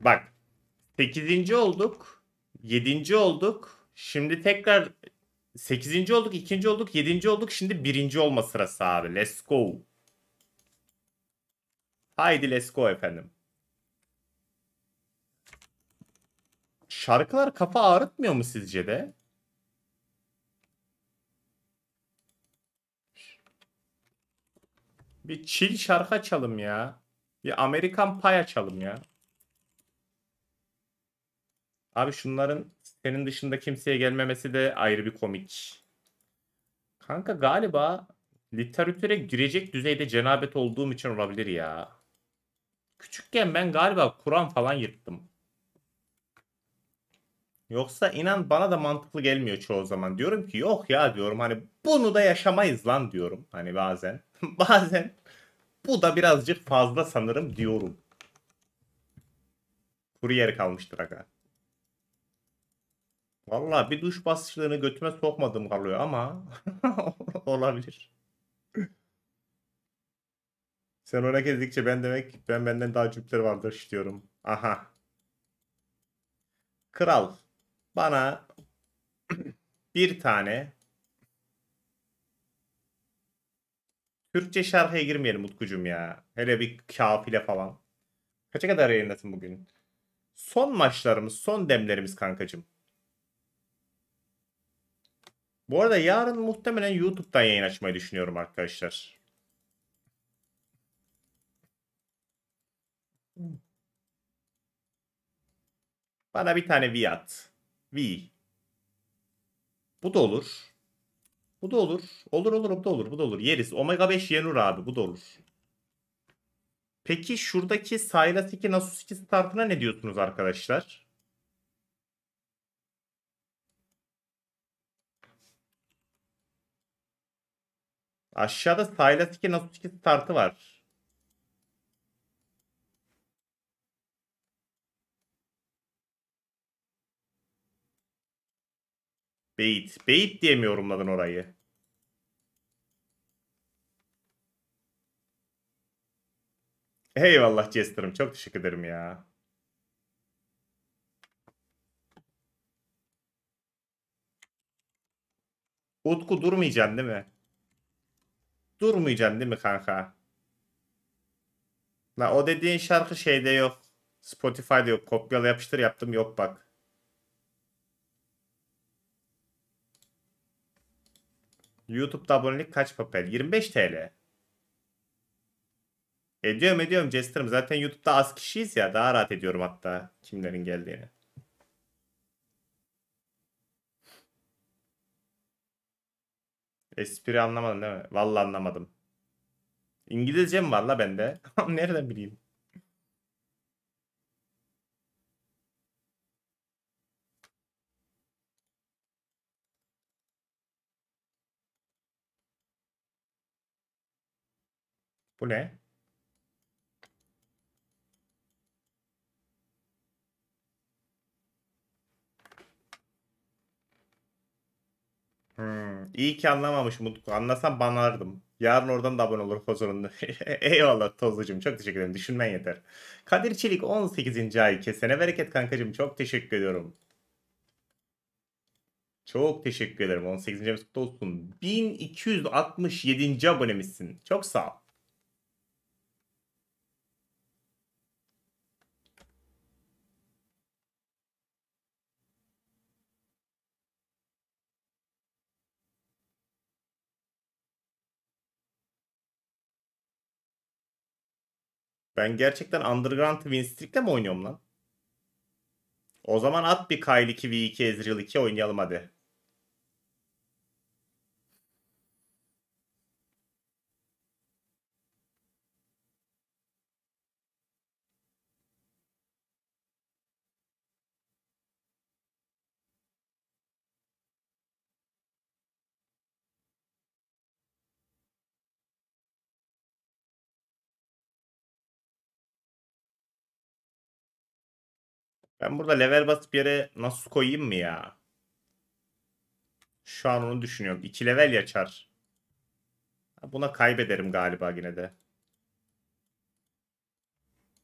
Bak 8. olduk. 7. olduk. Şimdi tekrar 8. olduk, 2. olduk, 7. olduk. Şimdi 1. olma sırası abi. Let's go. Haydi let's go efendim. Şarkılar kafa ağrıtmıyor mu sizce de? Bir chill şarkı açalım ya. Bir Amerikan pay açalım ya. Abi şunların senin dışında kimseye gelmemesi de ayrı bir komik. Kanka galiba literatüre girecek düzeyde cenabet olduğum için olabilir ya. Küçükken ben galiba Kur'an falan yırttım. Yoksa inan bana da mantıklı gelmiyor çoğu zaman. Diyorum ki yok ya diyorum hani bunu da yaşamayız lan diyorum. Hani bazen. bazen bu da birazcık fazla sanırım diyorum. Kuru yer kalmıştır aga. Valla bir duş basışlarını götüme sokmadım kalıyor ama olabilir. Sen ona gezdikçe ben demek ben benden daha cüpler vardır istiyorum. Aha. Kral bana bir tane Türkçe şarkıya girmeyelim Utkucum ya. Hele bir kafile falan. Kaça kadar yayındasın bugün? Son maçlarımız, son demlerimiz kankacım. Bu arada yarın muhtemelen YouTube'dan yayın açmayı düşünüyorum arkadaşlar. Bana bir tane V at. V. Bu da olur. Bu da olur. Olur olur bu da olur. Bu da olur. Yeriz. Omega 5 Yenur abi. Bu da olur. Peki şuradaki Sylas 2 Nasus 2 startına ne diyorsunuz arkadaşlar? Aşağıda nasıl Nasuski startı var. Beyit. Beyit diye mi yorumladın orayı? Eyvallah Jester'ım. Çok teşekkür ederim ya. Utku durmayacaksın değil mi? Durmayacaksın değil mi kanka? La o dediğin şarkı şeyde yok. Spotify'da yok. Kopyala yapıştır yaptım yok bak. YouTube'da abonelik kaç papel? 25 TL. Ediyorum ediyorum Jester'ım. Zaten YouTube'da az kişiyiz ya. Daha rahat ediyorum hatta kimlerin geldiğini. Espri anlamadım değil mi? Vallahi anlamadım. İngilizce mi var bende? Nereden bileyim? Bu ne? Hmm. İyi ki anlamamışım Mutlu. Anlasam banardım. Yarın oradan da abone olur huzurunda. Eyvallah Tozlucum çok teşekkür ederim. Düşünmen yeter. Kadir Çelik 18. ay kesene bereket kankacım. Çok teşekkür ediyorum. Çok teşekkür ederim. 18. ayımız kutlu olsun. 1267. abonemişsin. Çok sağ ol. Ben gerçekten Underground Win Streak'le mi oynuyorum lan? O zaman at bir Kyle 2v2 Ezreal 2 oynayalım hadi. Ben burada level basıp yere nasıl koyayım mı ya? Şu an onu düşünüyorum. 2 level yaçar. Buna kaybederim galiba yine de.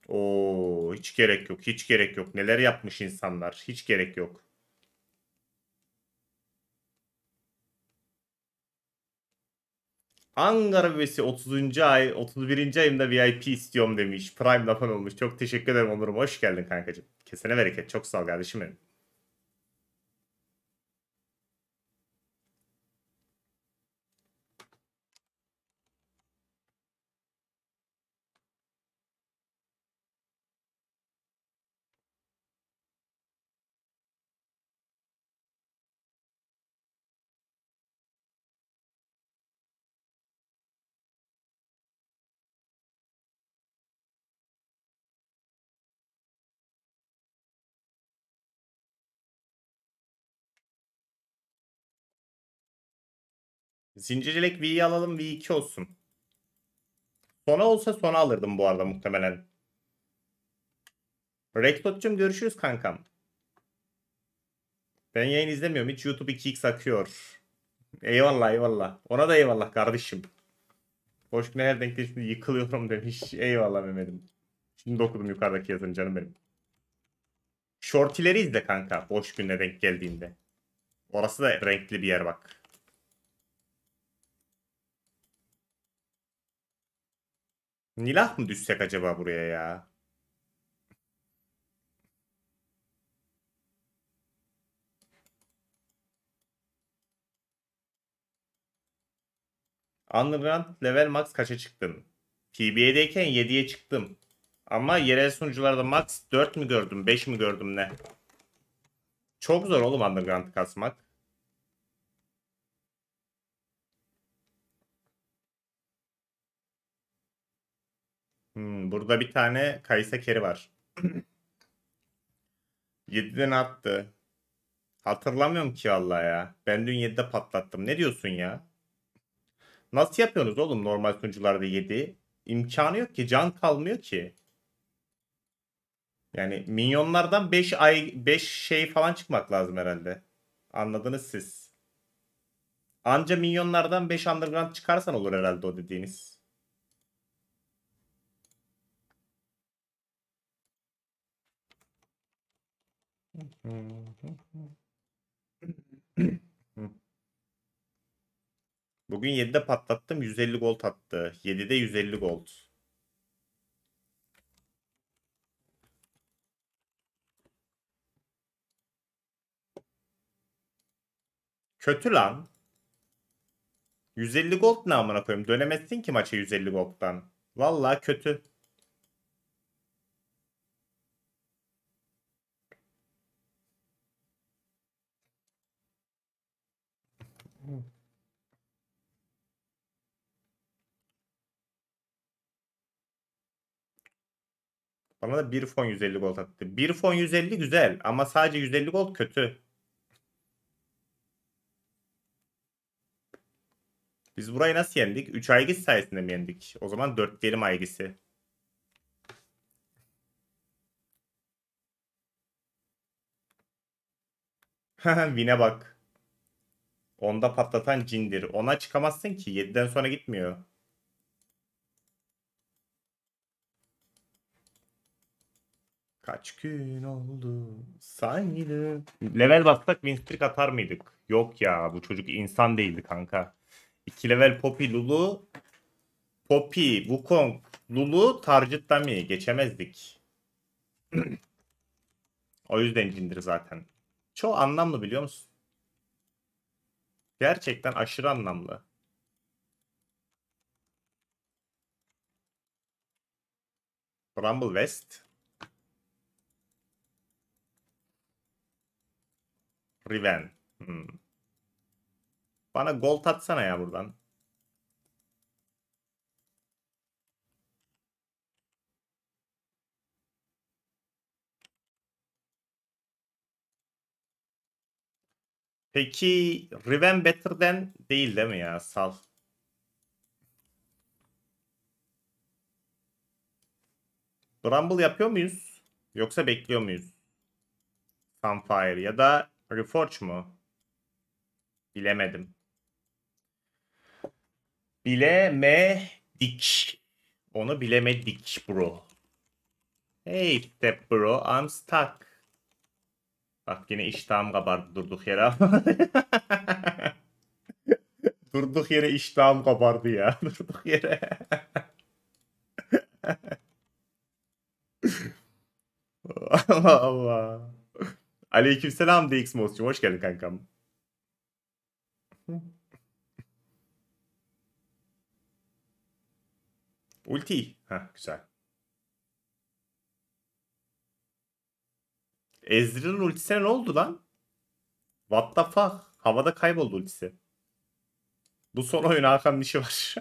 Oo, hiç gerek yok. Hiç gerek yok. Neler yapmış insanlar. Hiç gerek yok. Ankara Bebesi 30. ay 31. ayımda VIP istiyorum demiş. Prime lapan olmuş. Çok teşekkür ederim Onur'um. Hoş geldin kankacığım. Kesene bereket. Çok sağ ol kardeşim benim. Zincirlik V'yi alalım V2 olsun. Sona olsa sona alırdım bu arada muhtemelen. Rektot'cum görüşürüz kankam. Ben yayın izlemiyorum. Hiç YouTube 2x akıyor. Eyvallah eyvallah. Ona da eyvallah kardeşim. Hoş her denk şimdi yıkılıyorum demiş. Eyvallah Mehmet'im. Şimdi okudum yukarıdaki yazın canım benim. Shortileri izle kanka. Boş güne denk geldiğinde. Orası da renkli bir yer bak. Nilah mı düşsek acaba buraya ya? Underground level max kaça çıktın? PBA'deyken 7'ye çıktım. Ama yerel sunucularda max 4 mü gördüm 5 mi gördüm ne? Çok zor oğlum underground kasmak. Hmm, burada bir tane Kaysa Keri var. 7'de ne attı? Hatırlamıyorum ki valla ya. Ben dün 7'de patlattım. Ne diyorsun ya? Nasıl yapıyorsunuz oğlum normal sunucularda 7? İmkanı yok ki. Can kalmıyor ki. Yani minyonlardan 5 ay 5 şey falan çıkmak lazım herhalde. Anladınız siz. Anca minyonlardan 5 underground çıkarsan olur herhalde o dediğiniz. Bugün 7'de patlattım. 150 gol attı. 7'de 150 gol. Kötü lan. 150 gold ne amına koyayım? Dönemezsin ki maça 150 gold'dan. Valla kötü. Bana da bir fon 150 gold attı. Bir fon 150 güzel ama sadece 150 gold kötü. Biz burayı nasıl yendik? 3 aygis sayesinde mi yendik? O zaman 4 verim aygisi. Vine bak. Onda patlatan cindir. Ona çıkamazsın ki. 7'den sonra gitmiyor. Kaç gün oldu sayılı. Level bassak win streak atar mıydık? Yok ya bu çocuk insan değildi kanka. 2 level Poppy Lulu. Poppy, Wukong, Lulu, Target Dami geçemezdik. o yüzden cindir zaten. Çok anlamlı biliyor musun? Gerçekten aşırı anlamlı. Rumble West. Riven. Hmm. Bana gol tatsana ya buradan. Peki Riven better than değil değil mi ya? Sal. Rumble yapıyor muyuz? Yoksa bekliyor muyuz? Sunfire ya da Reforge mu? Bilemedim. Bilemedik. Onu bilemedik bro. Hey step bro, I'm stuck. Bak yine iştahım kabardı durduk yere. durduk yere iştahım kabardı ya. Durduk yere. Allah Allah. Aleykümselam DX Mozcuğum. Hoş geldin kankam. Ulti. Ha güzel. Ezreal'ın ultisine ne oldu lan? What the fuck? Havada kayboldu ultisi. Bu son oyun Hakan'ın işi var.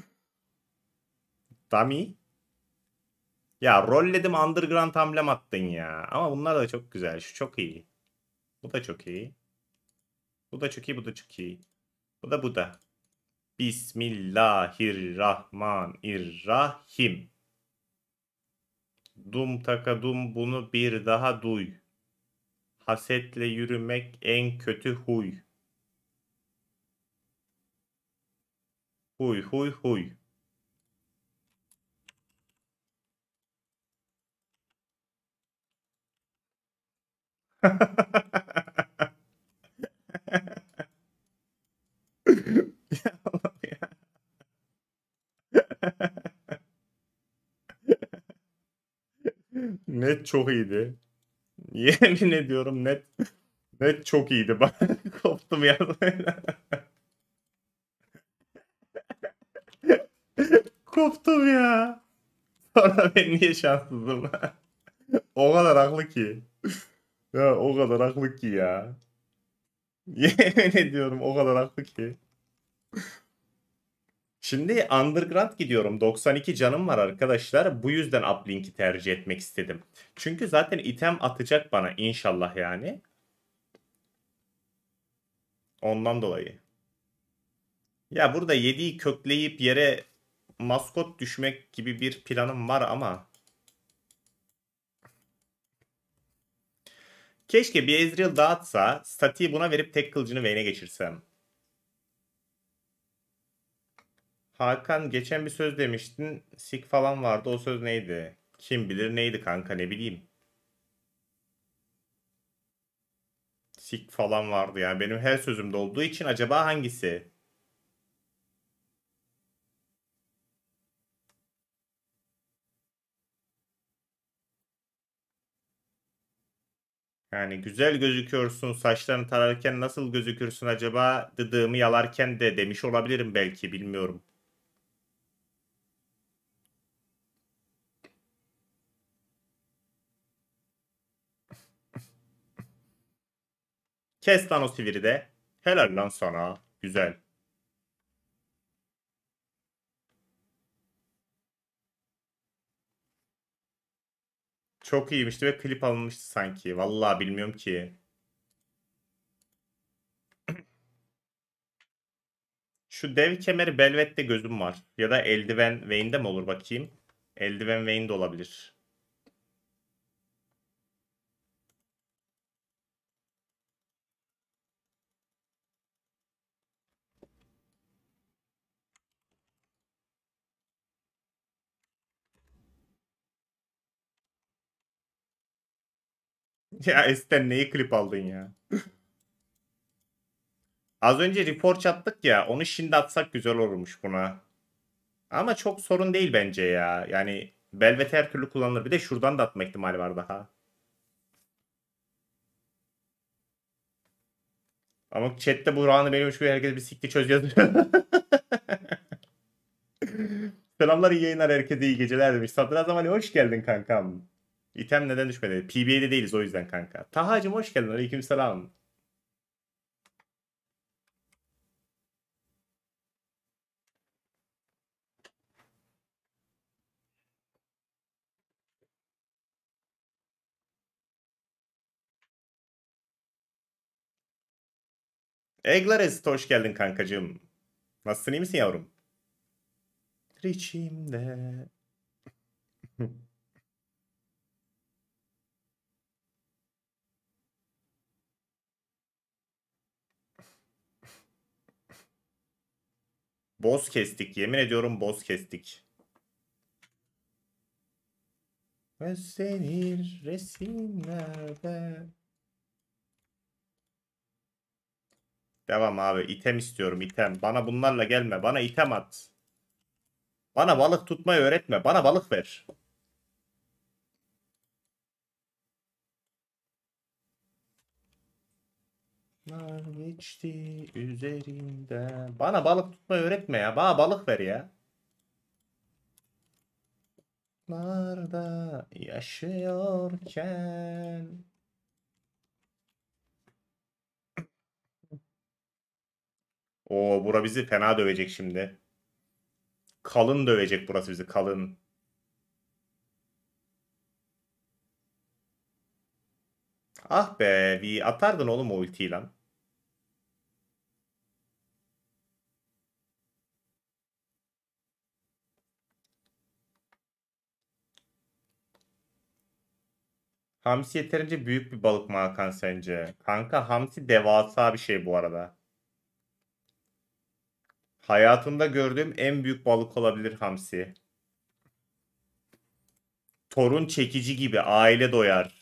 Dummy. Ya rolledim underground hamlem attın ya. Ama bunlar da çok güzel. Şu çok iyi. Bu da çok iyi. Bu da çok iyi. Bu da çok iyi. Bu da bu da. Bismillahirrahmanirrahim. Dum takadum bunu bir daha duy. Hasetle yürümek en kötü huy. Huy huy huy. net çok iyiydi. Yemin ediyorum net net çok iyiydi. Bak koptum ya. koptum ya. Sonra ben niye şanssızım? o kadar haklı ki. Ya o kadar haklı ki ya. Yemin ediyorum o kadar haklı ki. Şimdi underground gidiyorum. 92 canım var arkadaşlar. Bu yüzden uplink'i tercih etmek istedim. Çünkü zaten item atacak bana inşallah yani. Ondan dolayı. Ya burada 7'yi kökleyip yere maskot düşmek gibi bir planım var ama Keşke bir Ezreal dağıtsa, statiyi buna verip tek kılıcını Vayne'e geçirsem. Hakan geçen bir söz demiştin. Sik falan vardı. O söz neydi? Kim bilir neydi kanka ne bileyim. Sik falan vardı ya. Benim her sözümde olduğu için acaba hangisi? Yani güzel gözüküyorsun saçlarını tararken nasıl gözükürsün acaba dıdığımı yalarken de demiş olabilirim belki bilmiyorum. Kes lan o siviri de. Helal lan sana. Güzel. Çok iyiymişti ve klip alınmıştı sanki. Vallahi bilmiyorum ki. Şu dev kemeri Belvet'te gözüm var. Ya da eldiven Vayne'de mi olur bakayım? Eldiven Vayne'de olabilir. Ya Esten neyi klip aldın ya? Az önce report attık ya onu şimdi atsak güzel olurmuş buna. Ama çok sorun değil bence ya. Yani Belvet her türlü kullanılır. Bir de şuradan da atma ihtimali var daha. Ama chatte Burhan'ı benim gibi herkes bir sikti çöz yazıyor. Selamlar iyi yayınlar herkese iyi geceler demiş. Sadrazam Ali hoş geldin kankam. İtem neden düşmedi? PBA'de değiliz o yüzden kanka. Taha'cım hoş geldin. Aleyküm selam. Eglares hoş geldin kankacığım. Nasılsın iyi misin yavrum? İçimde. Boz kestik. Yemin ediyorum boz kestik. Özlenir resimlerde. Devam abi. item istiyorum item. Bana bunlarla gelme. Bana item at. Bana balık tutmayı öğretme. Bana balık ver. Nar geçti üzerimden. Bana balık tutma öğretme ya. Bana balık ver ya. Larda yaşıyorken O bura bizi fena dövecek şimdi. Kalın dövecek burası bizi kalın. Ah be, bir atardın oğlum o ultiyi lan. Hamsi yeterince büyük bir balık mı Hakan sence? Kanka hamsi devasa bir şey bu arada. Hayatımda gördüğüm en büyük balık olabilir hamsi. Torun çekici gibi aile doyar.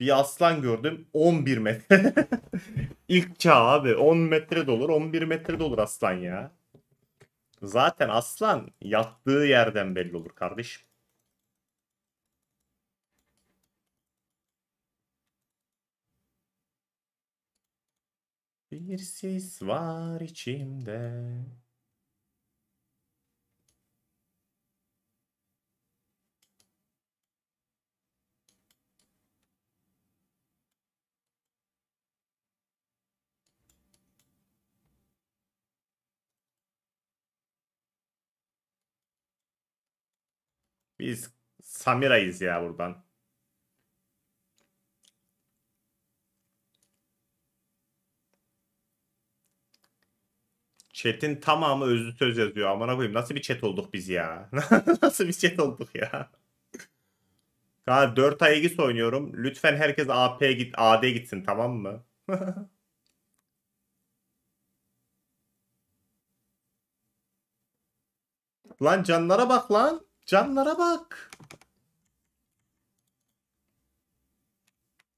Bir aslan gördüm 11 metre. İlk çağ abi 10 metre dolur 11 metre dolur aslan ya. Zaten aslan yattığı yerden belli olur kardeşim. Bir sis var içimde. Biz Samira'yız ya buradan. Chat'in tamamı özlü söz yazıyor. Amına koyayım nasıl bir chat olduk biz ya? nasıl bir chat olduk ya? Kanka 4 ay Aegis oynuyorum. Lütfen herkes AP git, AD gitsin tamam mı? lan canlara bak lan. Canlara bak.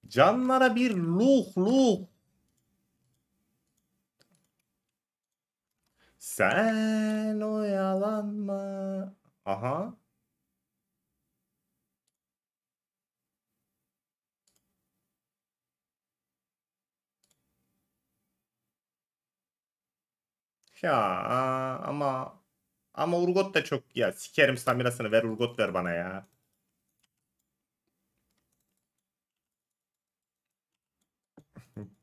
Canlara bir luh luh. Sen oyalanma. Aha. Ya ama ama Urgot da çok ya sikerim staminasını ver Urgot ver bana ya.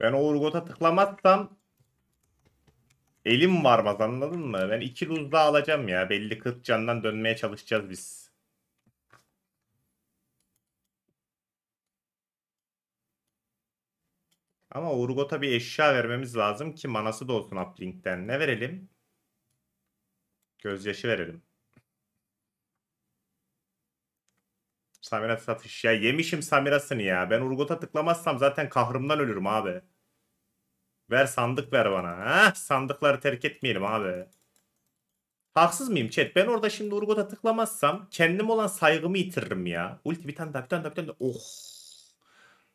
Ben o Urgot'a tıklamazsam elim varmaz anladın mı? Ben iki luz alacağım ya. Belli 40 candan dönmeye çalışacağız biz. Ama Urgot'a bir eşya vermemiz lazım ki manası da olsun uplink'ten. Ne verelim? Gözyaşı verelim. Samira satış ya. Yemişim Samira'sını ya. Ben Urgot'a tıklamazsam zaten kahrımdan ölürüm abi. Ver sandık ver bana. Heh, sandıkları terk etmeyelim abi. Haksız mıyım chat? Ben orada şimdi Urgot'a tıklamazsam kendim olan saygımı yitiririm ya. Ulti bir tane daha bir tane daha bir tane daha. Oh.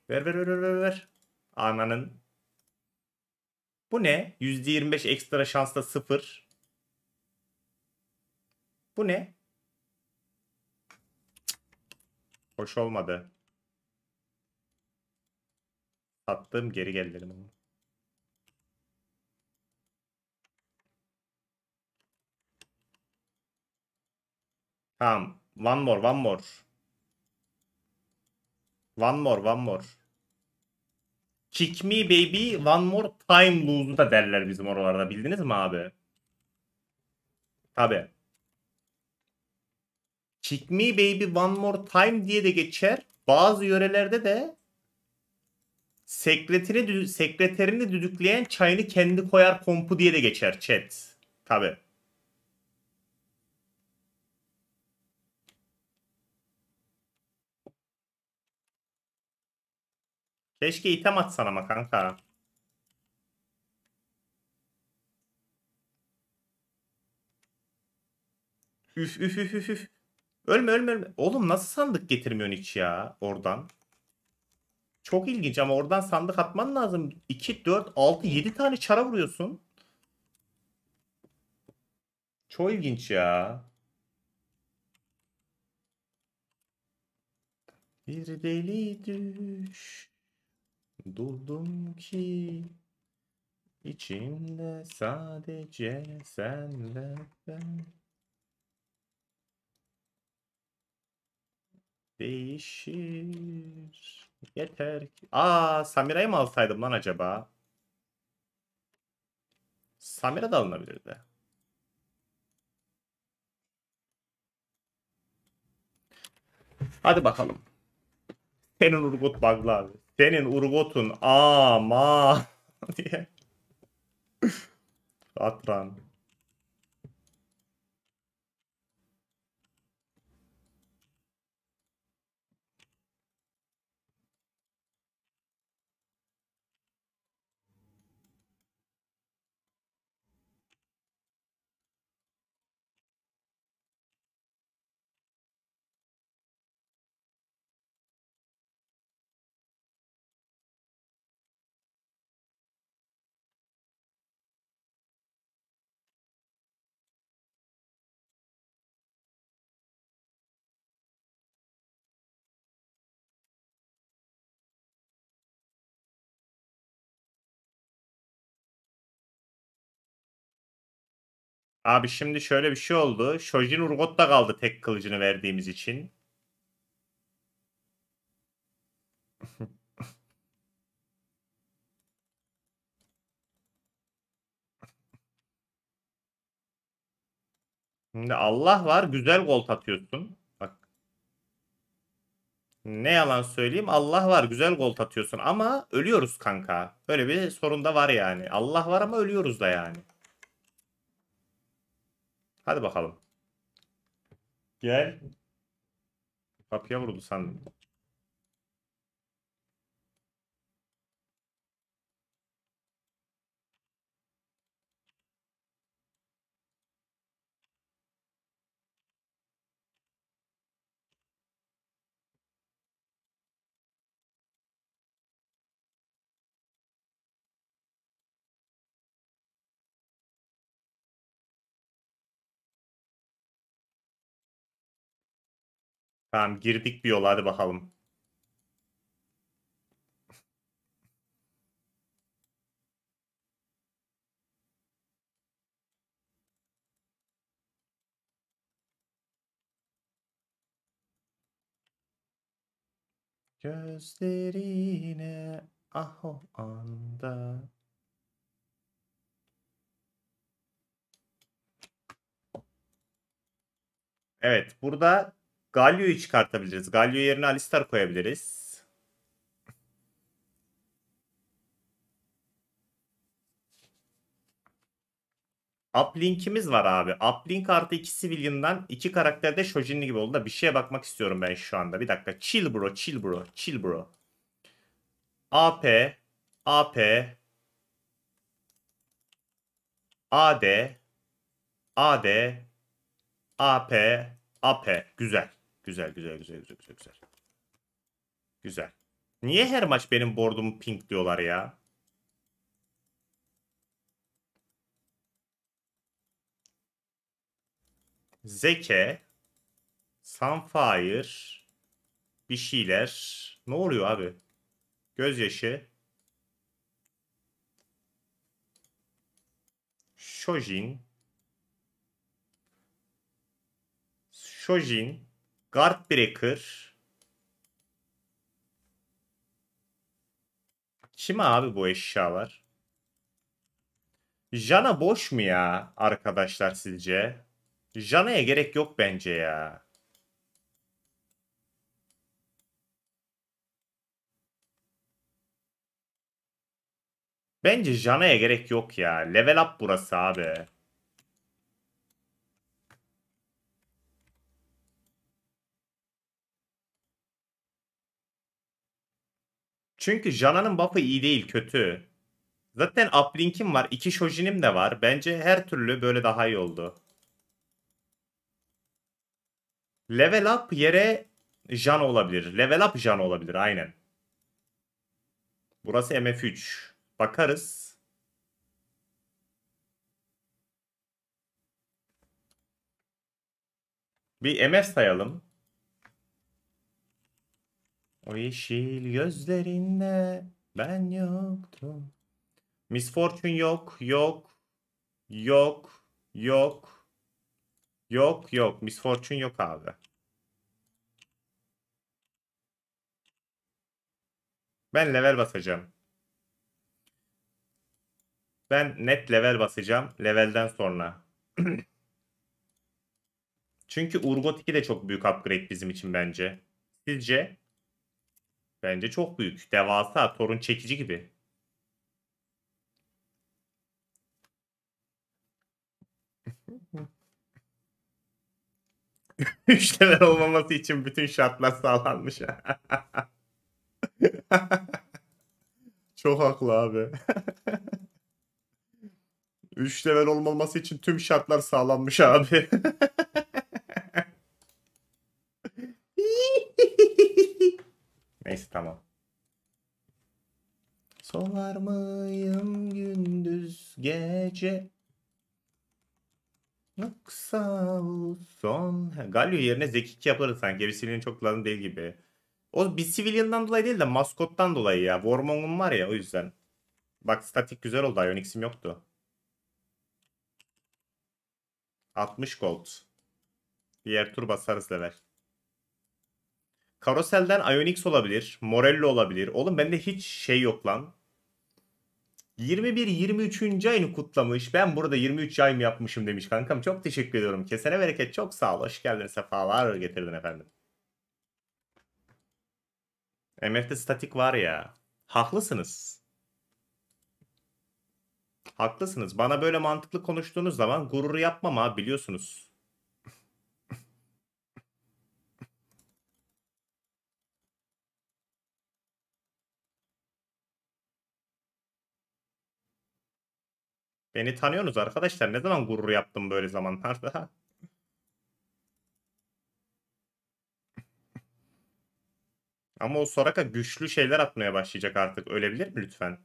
Ver ver ver ver ver. Ananın. Bu ne? %25 ekstra şansla 0. Bu ne? Hoş olmadı. Sattığım geri gel dedim Tamam. One more, one more. One more, one more. Kick me baby one more time lose'u da derler bizim oralarda bildiniz mi abi? Tabi. Kick me baby one more time diye de geçer. Bazı yörelerde de sekreteri, sekreterini düdükleyen çayını kendi koyar kompu diye de geçer chat. Tabi. Keşke item atsan ama kanka. Üf üf üf üf Ölme ölme ölme. Oğlum nasıl sandık getirmiyorsun hiç ya oradan? Çok ilginç ama oradan sandık atman lazım. 2, 4, 6, 7 tane çara vuruyorsun. Çok ilginç ya. Bir deli düş. Buldum ki içimde sadece senle ben Değişir yeter ki Aa Samira'yı mı alsaydım lan acaba? Samira da alınabilirdi. Hadi bakalım. Senin Urgut Baglı abi. Senin Urgot'un ama diye. atran? Abi şimdi şöyle bir şey oldu. Shojin Urgot da kaldı tek kılıcını verdiğimiz için. Şimdi Allah var güzel gol atıyorsun. Bak. Ne yalan söyleyeyim Allah var güzel gol atıyorsun ama ölüyoruz kanka. Böyle bir sorun da var yani. Allah var ama ölüyoruz da yani. Hadi bakalım. Gel. Kapıya vurdu sandım. Tamam girdik bir yola hadi bakalım. Gözlerine ah o anda Evet burada Galio'yu çıkartabiliriz. Galio yerine Alistar koyabiliriz. Uplink'imiz var abi. Uplink artı 2 civilian'dan 2 karakter de Shojinli gibi oldu da bir şeye bakmak istiyorum ben şu anda. Bir dakika. Chill bro, chill bro, chill bro. AP, AP, AD, AD, AP, AP. Güzel. Güzel güzel güzel güzel güzel güzel. Güzel. Niye her maç benim board'umu pink diyorlar ya? Zeke, Sunfire, bir şeyler. Ne oluyor abi? Gözyaşı. Shojin. Shojin. Guard Breaker. Kime abi bu eşyalar? Jana boş mu ya arkadaşlar sizce? Jana'ya gerek yok bence ya. Bence Jana'ya gerek yok ya. Level up burası abi. Çünkü Jana'nın buff'ı iyi değil kötü. Zaten uplink'im var. iki shojinim de var. Bence her türlü böyle daha iyi oldu. Level up yere Jan olabilir. Level up Jan olabilir aynen. Burası MF3. Bakarız. Bir MF sayalım. O yeşil gözlerinde ben yoktum. Miss Fortune yok, yok, yok, yok, yok, yok. Miss Fortune yok abi. Ben level basacağım. Ben net level basacağım. Levelden sonra. Çünkü Urgot 2 de çok büyük upgrade bizim için bence. Sizce? Bence çok büyük. Devasa. Torun çekici gibi. Üçlemen olmaması için bütün şartlar sağlanmış. Çok haklı abi. Üç level olmaması için tüm şartlar sağlanmış abi. Sağ ol, Galio yerine Zekik yaparız sanki. Gerisinin çok lazım değil gibi. O bir civilian'dan dolayı değil de maskottan dolayı ya. Warmong'un var ya o yüzden. Bak statik güzel oldu. Ionix'im yoktu. 60 gold. Diğer tur basarız level. Karoselden Ionix olabilir. Morello olabilir. Oğlum bende hiç şey yok lan. 21-23. ayını kutlamış. Ben burada 23 ay mı yapmışım demiş kankam. Çok teşekkür ediyorum. Kesene bereket. Çok sağ ol. Hoş geldin. Sefalar getirdin efendim. MF'de statik var ya. Haklısınız. Haklısınız. Bana böyle mantıklı konuştuğunuz zaman gurur yapmam abi biliyorsunuz. Beni tanıyorsunuz arkadaşlar. Ne zaman gurur yaptım böyle zamanlarda? Ama o Soraka güçlü şeyler atmaya başlayacak artık. Ölebilir mi lütfen?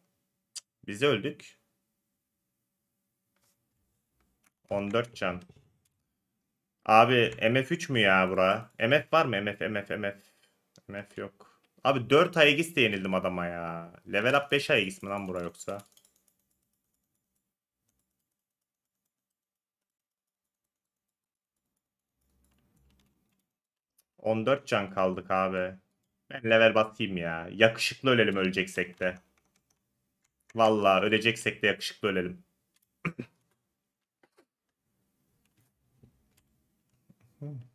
Biz öldük. 14 can. Abi MF3 mü ya bura? MF var mı? MF, MF, MF. MF yok. Abi 4 Aegis'te yenildim adama ya. Level up 5 Aegis mi lan bura yoksa? 14 can kaldık abi. Ben level basayım ya. Yakışıklı ölelim öleceksek de. Valla öleceksek de yakışıklı ölelim. Hmm.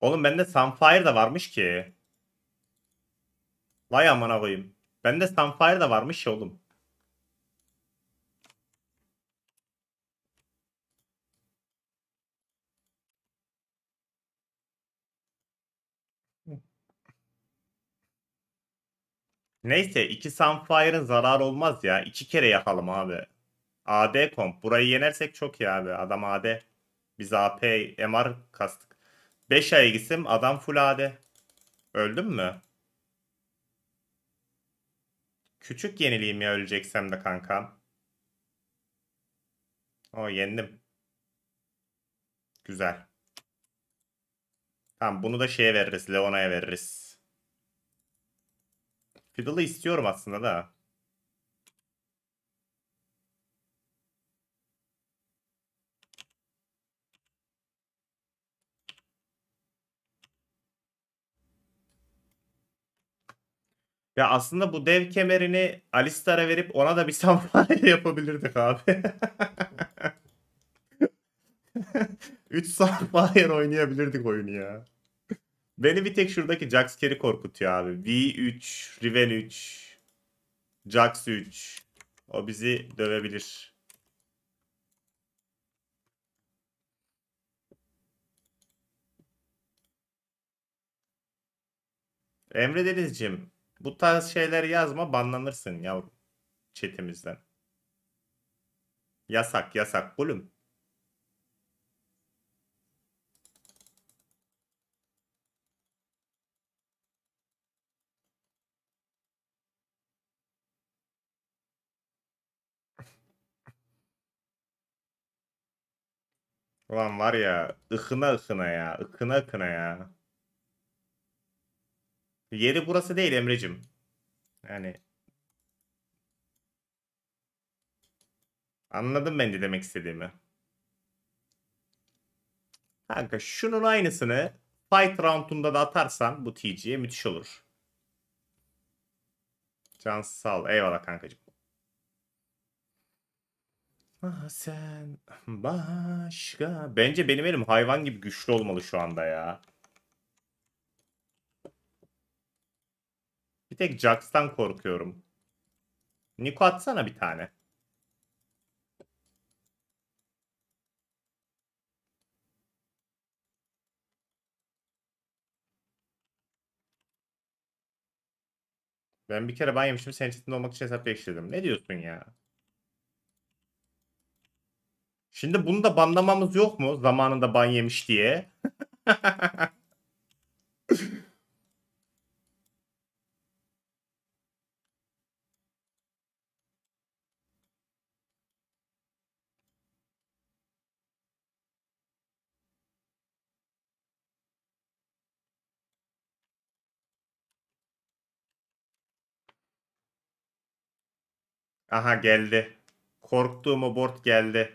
Oğlum bende Sunfire da varmış ki. Lay amına koyayım. Bende Sunfire da varmış ya oğlum. Neyse iki Sunfire'ın zararı olmaz ya. İki kere yakalım abi. AD komp. Burayı yenersek çok iyi abi. Adam AD. Biz AP MR kastık. 5 ay gitsim adam fulade. Öldüm mü? Küçük yenileyim ya öleceksem de kankam. O yendim. Güzel. Tamam bunu da şeye veririz. Leona'ya veririz. Fiddle'ı istiyorum aslında da. Ya aslında bu dev kemerini Alistar'a verip ona da bir samuray yapabilirdik abi. 3 samuray oynayabilirdik oyunu ya. Beni bir tek şuradaki Jax Carry korkutuyor abi. V3, Riven 3, Jax 3. O bizi dövebilir. Emre Denizciğim bu tarz şeyler yazma banlanırsın yavrum. Çetimizden. Yasak yasak bulum. Ulan var ya ıkına ıkına ya ıkına ıkına ya. Yeri burası değil Emre'cim. Yani anladım ben de demek istediğimi. Kanka şunun aynısını fight round'unda da atarsan bu TG'ye müthiş olur. Can sağ ol. Eyvallah kankacığım. Ah sen başka. Bence benim elim hayvan gibi güçlü olmalı şu anda ya. Bir tek Jax'tan korkuyorum. Niko atsana bir tane. Ben bir kere ban yemişim senin chatinde olmak için hesap değiştirdim. Ne diyorsun ya? Şimdi bunu da banlamamız yok mu? Zamanında ban yemiş diye. Aha geldi. Korktuğum o board geldi.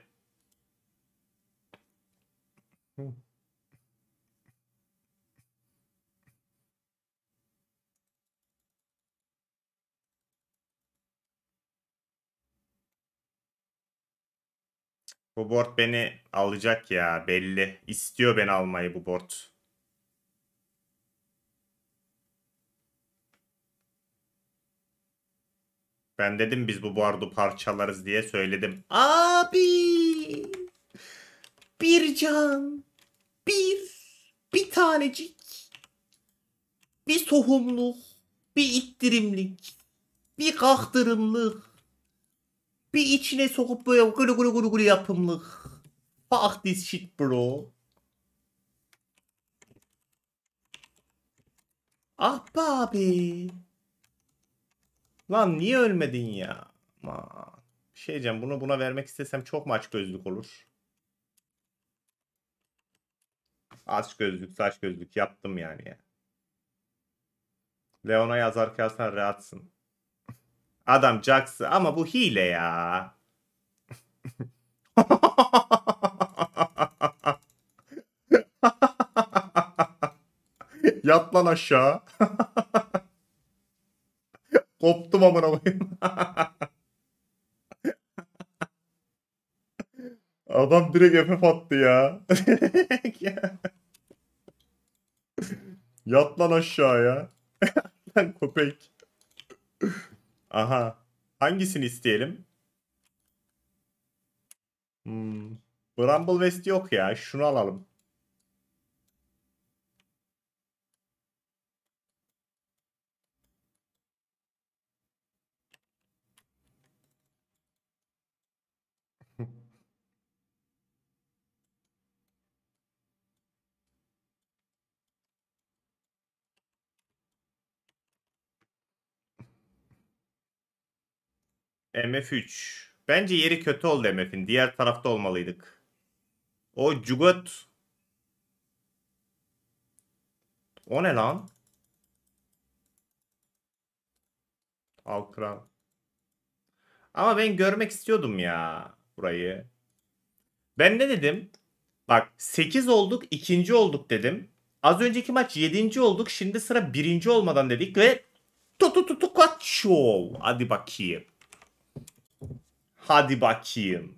Bu board beni alacak ya belli. İstiyor beni almayı bu board. Ben dedim biz bu bardu parçalarız diye söyledim. Abi! Bir can. Bir. Bir tanecik. Bir tohumluk Bir ittirimlik. Bir kaktırımlık. Bir içine sokup böyle gülü gülü gülü gülü yapımlık. Fuck this shit bro. Ah be abi. Lan niye ölmedin ya? Ma, Bir şey diyeceğim. Bunu buna vermek istesem çok maç gözlük olur. Aç gözlük, saç gözlük yaptım yani. Ya. Leon'a yazarken sen rahatsın. Adam Jax'ı ama bu hile ya. Yat lan aşağı. Koptum amına koyayım. Adam direkt FF attı ya. Yat lan aşağıya. lan köpek. Aha. Hangisini isteyelim? Hmm. Bramble vest yok ya. Şunu alalım. MF3. Bence yeri kötü oldu MF'in. Diğer tarafta olmalıydık. O Cugut. O ne lan? Alkran. Ama ben görmek istiyordum ya burayı. Ben ne dedim? Bak 8 olduk, ikinci olduk dedim. Az önceki maç 7. olduk. Şimdi sıra birinci olmadan dedik ve tutututu kaç show. Hadi bakayım. Hadi bakayım.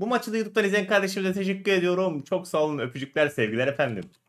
Bu maçı da YouTube'dan izleyen kardeşimize teşekkür ediyorum. Çok sağ olun. Öpücükler, sevgiler efendim.